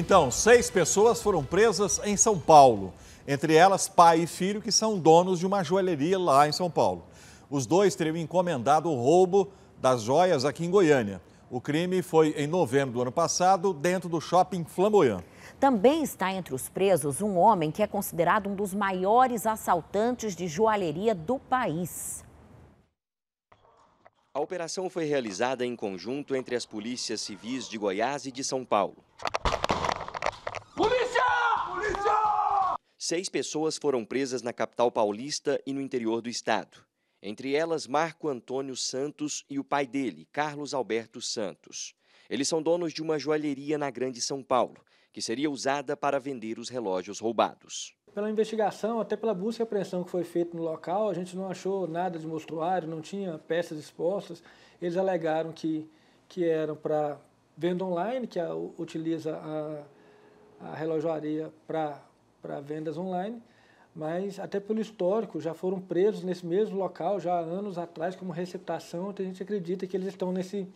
Então, seis pessoas foram presas em São Paulo, entre elas pai e filho, que são donos de uma joalheria lá em São Paulo. Os dois teriam encomendado o roubo das joias aqui em Goiânia. O crime foi em novembro do ano passado, dentro do shopping Flamboyant. Também está entre os presos um homem que é considerado um dos maiores assaltantes de joalheria do país. A operação foi realizada em conjunto entre as polícias civis de Goiás e de São Paulo. Seis pessoas foram presas na capital paulista e no interior do estado. Entre elas, Marco Antônio Santos e o pai dele, Carlos Alberto Santos. Eles são donos de uma joalheria na Grande São Paulo, que seria usada para vender os relógios roubados. Pela investigação, até pela busca e apreensão que foi feita no local, a gente não achou nada de mostruário, não tinha peças expostas. Eles alegaram que, que eram para venda online, que a, utiliza a, a relojoaria para para vendas online, mas até pelo histórico, já foram presos nesse mesmo local já há anos atrás como receptação, então a gente acredita que eles estão nesse,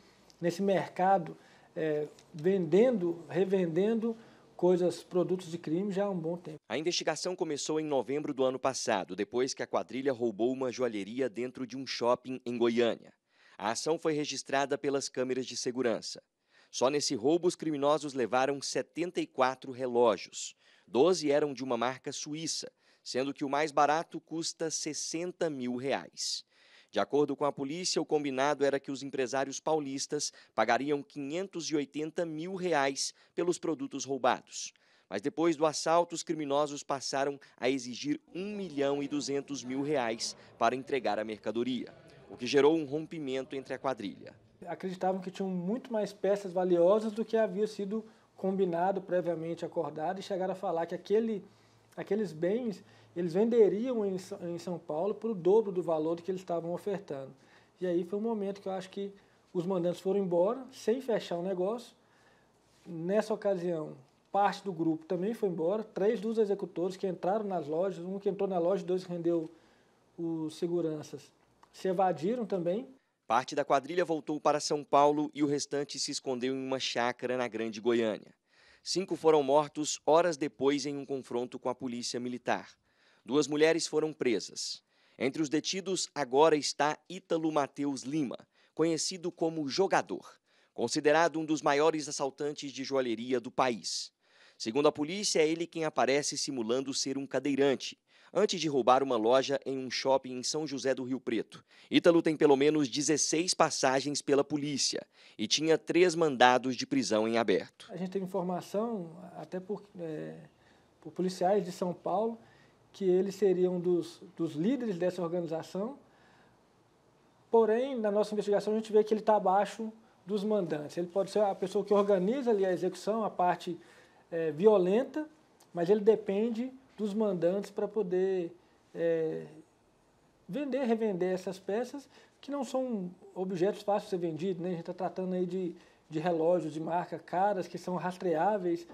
nesse mercado é, vendendo, revendendo coisas, produtos de crime já há um bom tempo. A investigação começou em novembro do ano passado, depois que a quadrilha roubou uma joalheria dentro de um shopping em Goiânia. A ação foi registrada pelas câmeras de segurança. Só nesse roubo, os criminosos levaram 74 relógios. Doze eram de uma marca suíça, sendo que o mais barato custa 60 mil reais. De acordo com a polícia, o combinado era que os empresários paulistas pagariam 580 mil reais pelos produtos roubados. Mas depois do assalto, os criminosos passaram a exigir 1 milhão e 200 mil reais para entregar a mercadoria, o que gerou um rompimento entre a quadrilha. Acreditavam que tinham muito mais peças valiosas do que havia sido combinado, previamente acordado, e chegaram a falar que aquele, aqueles bens eles venderiam em, em São Paulo por o dobro do valor do que eles estavam ofertando. E aí foi um momento que eu acho que os mandantes foram embora, sem fechar o negócio. Nessa ocasião, parte do grupo também foi embora, três dos executores que entraram nas lojas, um que entrou na loja, dois que rendeu os seguranças, se evadiram também. Parte da quadrilha voltou para São Paulo e o restante se escondeu em uma chácara na Grande Goiânia. Cinco foram mortos horas depois em um confronto com a polícia militar. Duas mulheres foram presas. Entre os detidos agora está Ítalo Mateus Lima, conhecido como Jogador, considerado um dos maiores assaltantes de joalheria do país. Segundo a polícia, é ele quem aparece simulando ser um cadeirante antes de roubar uma loja em um shopping em São José do Rio Preto. Ítalo tem pelo menos 16 passagens pela polícia e tinha três mandados de prisão em aberto. A gente tem informação, até por, é, por policiais de São Paulo, que ele seria um dos, dos líderes dessa organização. Porém, na nossa investigação, a gente vê que ele está abaixo dos mandantes. Ele pode ser a pessoa que organiza ali a execução, a parte é, violenta, mas ele depende dos mandantes para poder é, vender, revender essas peças, que não são objetos fáceis de ser vendidos, né? a gente está tratando aí de, de relógios de marca caras que são rastreáveis.